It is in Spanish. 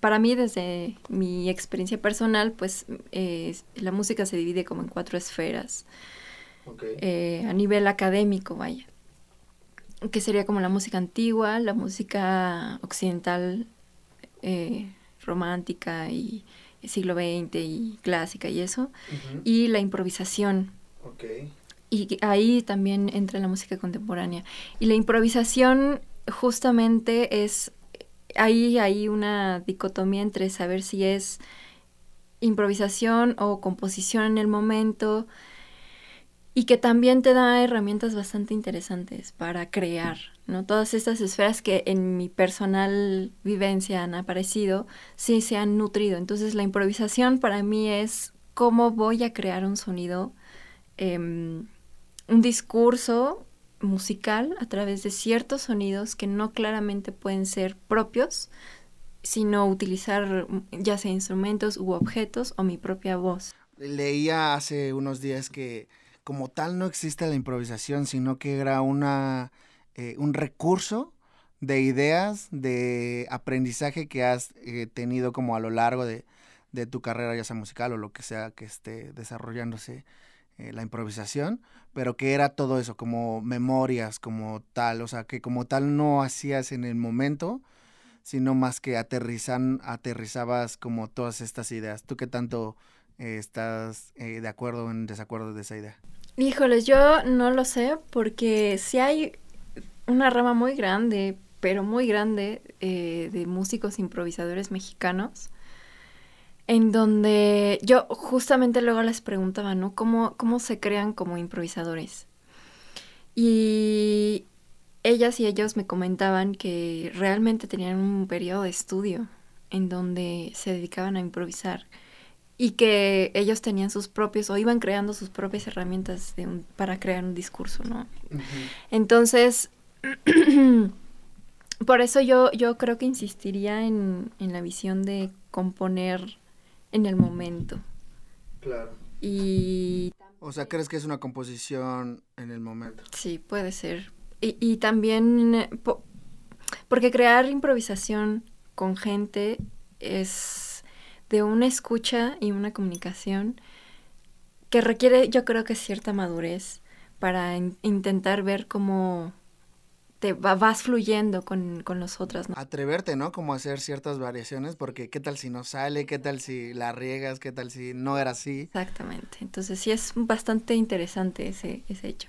para mí, desde mi experiencia personal, pues eh, la música se divide como en cuatro esferas. Eh, a nivel académico, vaya. Que sería como la música antigua, la música occidental, eh, romántica y siglo XX y clásica y eso. Y la improvisación. Y ahí también entra la música contemporánea. Y la improvisación justamente es ahí hay una dicotomía entre saber si es improvisación o composición en el momento y que también te da herramientas bastante interesantes para crear, ¿no? Todas estas esferas que en mi personal vivencia han aparecido, sí se han nutrido. Entonces la improvisación para mí es cómo voy a crear un sonido, em, un discurso musical a través de ciertos sonidos que no claramente pueden ser propios, sino utilizar mm, ya sea instrumentos u objetos o mi propia voz. Leía hace unos días que como tal no existe la improvisación, sino que era una, eh, un recurso de ideas, de aprendizaje que has eh, tenido como a lo largo de tu carrera, ya sea musical o lo que sea que esté desarrollándose. Eh, la improvisación, pero que era todo eso, como memorias, como tal, o sea, que como tal no hacías en el momento, sino más que aterrizan, aterrizabas como todas estas ideas. ¿Tú qué tanto eh, estás eh, de acuerdo o en desacuerdo de esa idea? Híjoles, yo no lo sé, porque si hay una rama muy grande, pero muy grande, de músicos improvisadores mexicanos en donde yo justamente luego les preguntaba, ¿no? ¿Cómo, cómo se crean como improvisadores? Y ellas y ellos me comentaban que realmente tenían un periodo de estudio en donde se dedicaban a improvisar y que ellos tenían sus propios o iban creando sus propias herramientas para crear un discurso, ¿no? Entonces, por eso yo, yo creo que insistiría en, en la visión de componer en el momento. Claro. Y... O sea, ¿crees que es una composición en el momento? Sí, puede ser. Y, y también, porque crear improvisación con gente es de una escucha y una comunicación que requiere, yo creo que cierta madurez para intentar ver cómo te vas fluyendo con, con los otros, ¿no? Atreverte, ¿no? Como hacer ciertas variaciones, porque qué tal si no sale, qué tal si la riegas, qué tal si no era así. Exactamente. Entonces sí es bastante interesante ese, ese hecho.